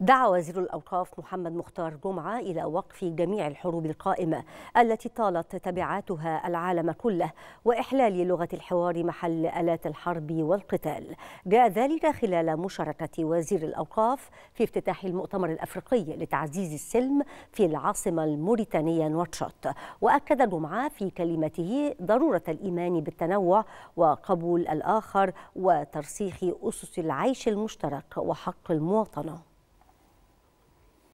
دعا وزير الأوقاف محمد مختار جمعة إلى وقف جميع الحروب القائمة التي طالت تبعاتها العالم كله وإحلال لغة الحوار محل آلات الحرب والقتال جاء ذلك خلال مشاركة وزير الأوقاف في افتتاح المؤتمر الأفريقي لتعزيز السلم في العاصمة الموريتانية نواتشوت وأكد جمعة في كلمته ضرورة الإيمان بالتنوع وقبول الآخر وترسيخ أسس العيش المشترك وحق المواطنة